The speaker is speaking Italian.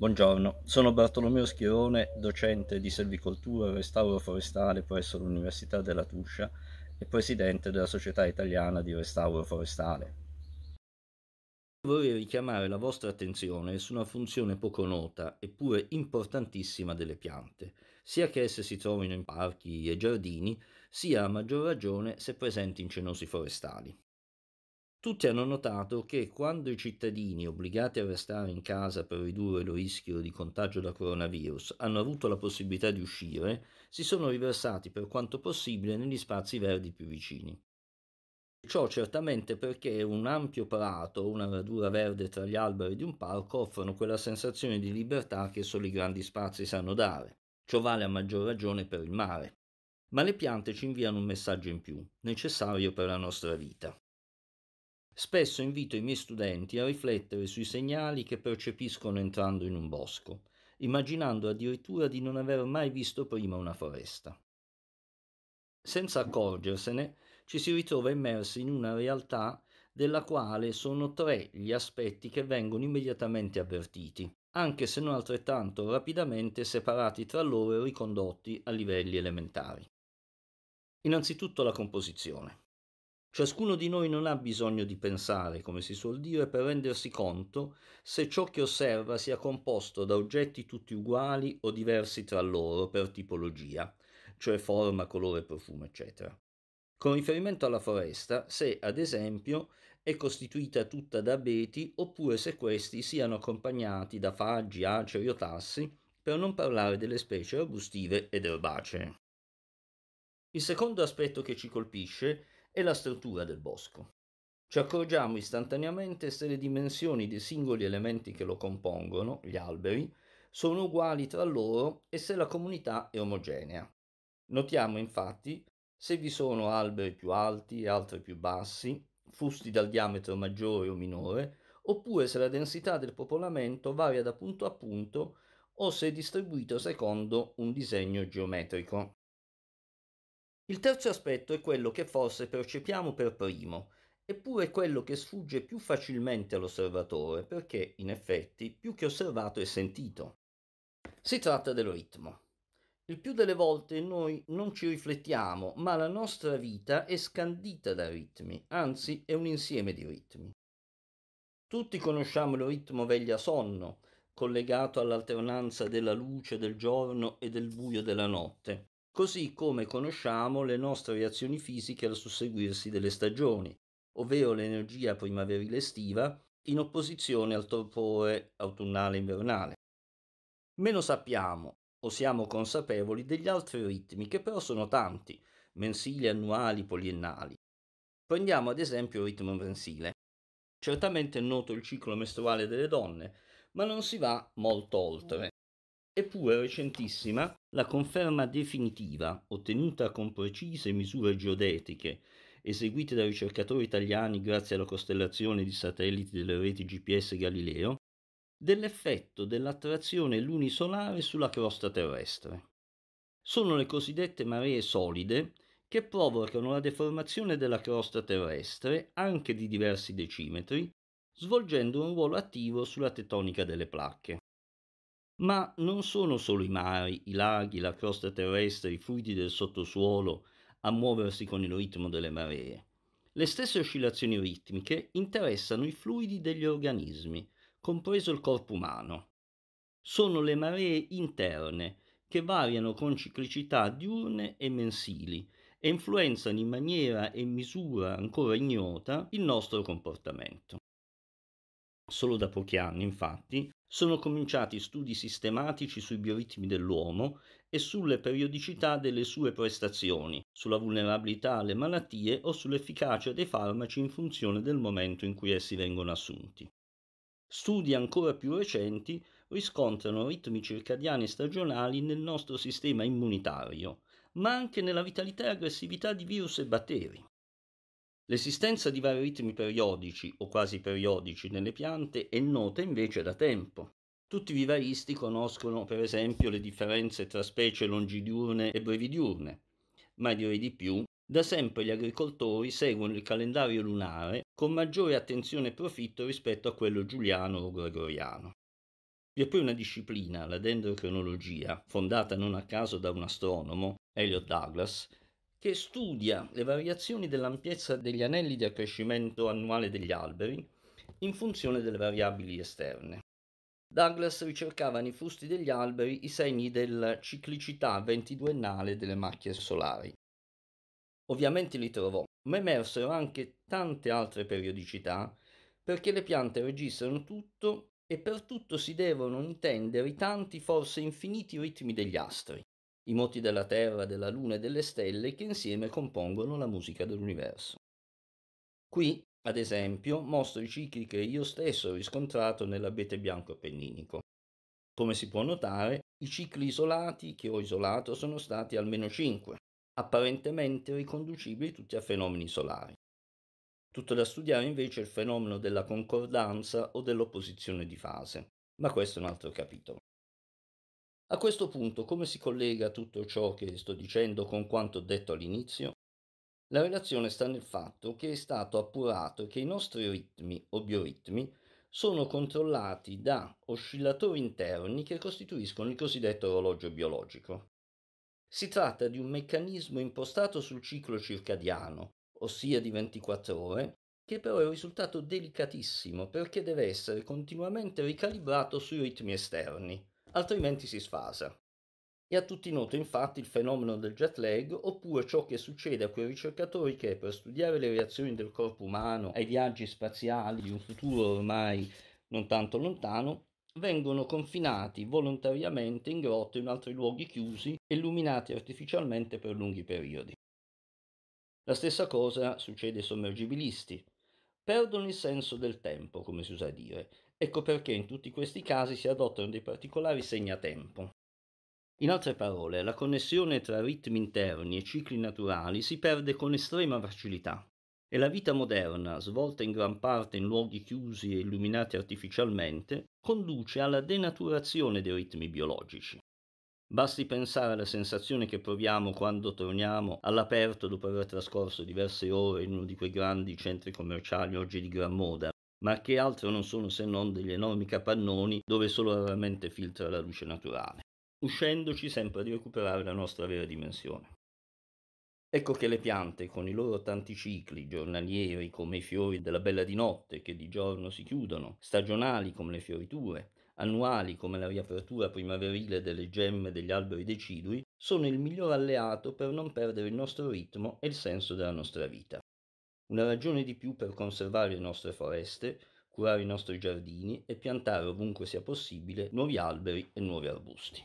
Buongiorno, sono Bartolomeo Schirone, docente di selvicoltura e restauro forestale presso l'Università della Tuscia e presidente della Società Italiana di Restauro Forestale. Vorrei richiamare la vostra attenzione su una funzione poco nota eppure importantissima delle piante, sia che esse si trovino in parchi e giardini, sia a maggior ragione se presenti in cenosi forestali. Tutti hanno notato che quando i cittadini obbligati a restare in casa per ridurre lo rischio di contagio da coronavirus hanno avuto la possibilità di uscire, si sono riversati per quanto possibile negli spazi verdi più vicini. Ciò certamente perché un ampio prato o una radura verde tra gli alberi di un parco offrono quella sensazione di libertà che solo i grandi spazi sanno dare. Ciò vale a maggior ragione per il mare. Ma le piante ci inviano un messaggio in più, necessario per la nostra vita. Spesso invito i miei studenti a riflettere sui segnali che percepiscono entrando in un bosco, immaginando addirittura di non aver mai visto prima una foresta. Senza accorgersene, ci si ritrova immersi in una realtà della quale sono tre gli aspetti che vengono immediatamente avvertiti, anche se non altrettanto rapidamente separati tra loro e ricondotti a livelli elementari. Innanzitutto la composizione. Ciascuno di noi non ha bisogno di pensare, come si suol dire, per rendersi conto se ciò che osserva sia composto da oggetti tutti uguali o diversi tra loro per tipologia, cioè forma, colore, profumo, eccetera. Con riferimento alla foresta, se ad esempio è costituita tutta da abeti oppure se questi siano accompagnati da faggi, aceri o tassi, per non parlare delle specie arbustive ed erbacee. Il secondo aspetto che ci colpisce è e la struttura del bosco. Ci accorgiamo istantaneamente se le dimensioni dei singoli elementi che lo compongono, gli alberi, sono uguali tra loro e se la comunità è omogenea. Notiamo infatti se vi sono alberi più alti e altri più bassi, fusti dal diametro maggiore o minore, oppure se la densità del popolamento varia da punto a punto o se è distribuito secondo un disegno geometrico. Il terzo aspetto è quello che forse percepiamo per primo, eppure quello che sfugge più facilmente all'osservatore, perché in effetti più che osservato è sentito. Si tratta del ritmo. Il più delle volte noi non ci riflettiamo, ma la nostra vita è scandita da ritmi, anzi è un insieme di ritmi. Tutti conosciamo il ritmo veglia-sonno, collegato all'alternanza della luce del giorno e del buio della notte, così come conosciamo le nostre reazioni fisiche al susseguirsi delle stagioni, ovvero l'energia primaverile estiva in opposizione al torpore autunnale invernale. Meno sappiamo o siamo consapevoli degli altri ritmi che però sono tanti, mensili, annuali, poliennali. Prendiamo ad esempio il ritmo mensile. Certamente è noto il ciclo mestruale delle donne, ma non si va molto oltre. Eppure recentissima la conferma definitiva, ottenuta con precise misure geodetiche, eseguite da ricercatori italiani grazie alla costellazione di satelliti delle reti GPS Galileo, dell'effetto dell'attrazione lunisolare sulla crosta terrestre. Sono le cosiddette maree solide che provocano la deformazione della crosta terrestre anche di diversi decimetri, svolgendo un ruolo attivo sulla tettonica delle placche. Ma non sono solo i mari, i laghi, la crosta terrestre, i fluidi del sottosuolo a muoversi con il ritmo delle maree. Le stesse oscillazioni ritmiche interessano i fluidi degli organismi, compreso il corpo umano. Sono le maree interne che variano con ciclicità diurne e mensili e influenzano in maniera e misura ancora ignota il nostro comportamento. Solo da pochi anni, infatti, sono cominciati studi sistematici sui bioritmi dell'uomo e sulle periodicità delle sue prestazioni, sulla vulnerabilità alle malattie o sull'efficacia dei farmaci in funzione del momento in cui essi vengono assunti. Studi ancora più recenti riscontrano ritmi circadiani stagionali nel nostro sistema immunitario, ma anche nella vitalità e aggressività di virus e batteri. L'esistenza di vari ritmi periodici o quasi periodici nelle piante è nota invece da tempo. Tutti i vivaristi conoscono per esempio le differenze tra specie longidiurne e brevidiurne, ma direi di più, da sempre gli agricoltori seguono il calendario lunare con maggiore attenzione e profitto rispetto a quello giuliano o gregoriano. Vi è poi una disciplina, la dendrocronologia, fondata non a caso da un astronomo, Elliot Douglas, che studia le variazioni dell'ampiezza degli anelli di accrescimento annuale degli alberi in funzione delle variabili esterne. Douglas ricercava nei fusti degli alberi i segni della ciclicità ventiduennale delle macchie solari. Ovviamente li trovò, ma emersero anche tante altre periodicità perché le piante registrano tutto e per tutto si devono intendere i tanti, forse infiniti ritmi degli astri i moti della Terra, della Luna e delle stelle che insieme compongono la musica dell'universo. Qui, ad esempio, mostro i cicli che io stesso ho riscontrato nell'abete bianco appenninico. Come si può notare, i cicli isolati che ho isolato sono stati almeno 5, apparentemente riconducibili tutti a fenomeni solari. Tutto da studiare invece è il fenomeno della concordanza o dell'opposizione di fase, ma questo è un altro capitolo. A questo punto, come si collega tutto ciò che sto dicendo con quanto detto all'inizio? La relazione sta nel fatto che è stato appurato che i nostri ritmi o bioritmi sono controllati da oscillatori interni che costituiscono il cosiddetto orologio biologico. Si tratta di un meccanismo impostato sul ciclo circadiano, ossia di 24 ore, che però è un risultato delicatissimo perché deve essere continuamente ricalibrato sui ritmi esterni, altrimenti si sfasa. È a tutti noto infatti il fenomeno del jet lag, oppure ciò che succede a quei ricercatori che per studiare le reazioni del corpo umano ai viaggi spaziali di un futuro ormai non tanto lontano, vengono confinati volontariamente in grotte o in altri luoghi chiusi, illuminati artificialmente per lunghi periodi. La stessa cosa succede ai sommergibilisti. Perdono il senso del tempo, come si usa dire, Ecco perché in tutti questi casi si adottano dei particolari segnatempo. In altre parole, la connessione tra ritmi interni e cicli naturali si perde con estrema facilità e la vita moderna, svolta in gran parte in luoghi chiusi e illuminati artificialmente, conduce alla denaturazione dei ritmi biologici. Basti pensare alla sensazione che proviamo quando torniamo all'aperto dopo aver trascorso diverse ore in uno di quei grandi centri commerciali oggi di gran moda, ma che altro non sono se non degli enormi capannoni dove solo raramente filtra la luce naturale, uscendoci sempre a recuperare la nostra vera dimensione. Ecco che le piante, con i loro tanti cicli giornalieri come i fiori della bella di notte che di giorno si chiudono, stagionali come le fioriture, annuali come la riapertura primaverile delle gemme degli alberi decidui, sono il miglior alleato per non perdere il nostro ritmo e il senso della nostra vita. Una ragione di più per conservare le nostre foreste, curare i nostri giardini e piantare ovunque sia possibile nuovi alberi e nuovi arbusti.